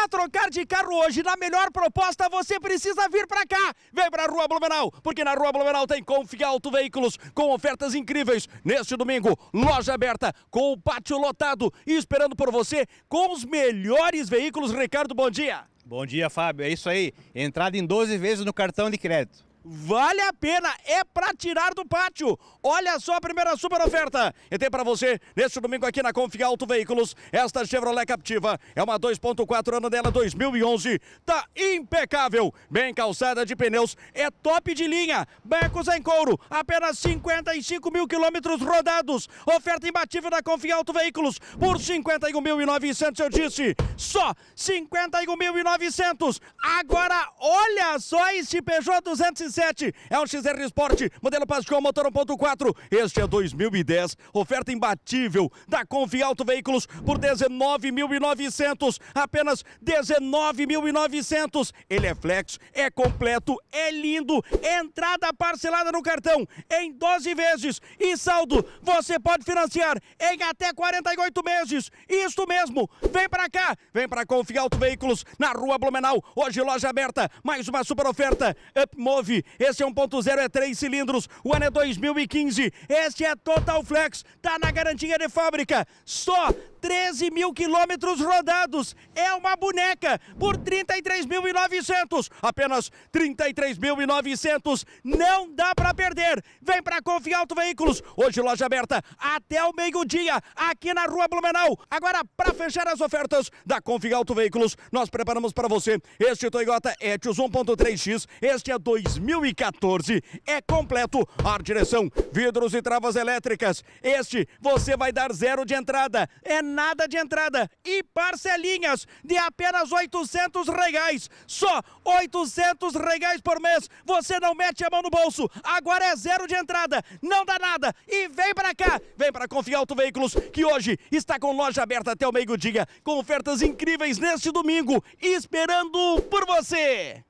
Para trocar de carro hoje na melhor proposta, você precisa vir para cá. Vem para a Rua Blumenau, porque na Rua Blumenau tem Auto Veículos com ofertas incríveis. Neste domingo, loja aberta com o pátio lotado e esperando por você com os melhores veículos. Ricardo, bom dia. Bom dia, Fábio. É isso aí. Entrada em 12 vezes no cartão de crédito. Vale a pena, é para tirar do pátio. Olha só a primeira super oferta. E tem para você, neste domingo aqui na Confia Auto Veículos, esta Chevrolet Captiva. É uma 2.4 ano dela 2011. Tá impecável. Bem calçada de pneus, é top de linha. Becos em couro, apenas 55 mil quilômetros rodados. Oferta imbatível da Confia Auto Veículos por 51.900, eu disse. Só 51.900. Agora, olha só esse Peugeot 206 é um XR Sport, modelo Pascual, motor 1.4. Este é 2010, oferta imbatível da Confialto Veículos por 19.900, apenas 19.900. Ele é flex, é completo, é lindo, entrada parcelada no cartão em 12 vezes e saldo você pode financiar em até 48 meses. Isso mesmo, vem para cá, vem para Confialto Veículos na Rua Blumenau, hoje loja aberta, mais uma super oferta. Upmove esse é 1.0, é 3 cilindros. O ano é 2015. Este é Total Flex. Tá na garantia de fábrica. Só 13 mil quilômetros rodados. É uma boneca por 33.900. Apenas 33.900. Não dá para perder. Vem para Confi Auto Veículos. Hoje loja aberta até o meio-dia aqui na Rua Blumenau. Agora, para fechar as ofertas da Confi Auto Veículos, nós preparamos para você este Toyota Etios 1.3X. Este é 2015. 2014. É completo, ar direção, vidros e travas elétricas. Este você vai dar zero de entrada, é nada de entrada e parcelinhas de apenas 800 reais. Só 800 reais por mês. Você não mete a mão no bolso. Agora é zero de entrada, não dá nada e vem para cá. Vem para Confia Auto Veículos que hoje está com loja aberta até o meio-dia com ofertas incríveis neste domingo, esperando por você!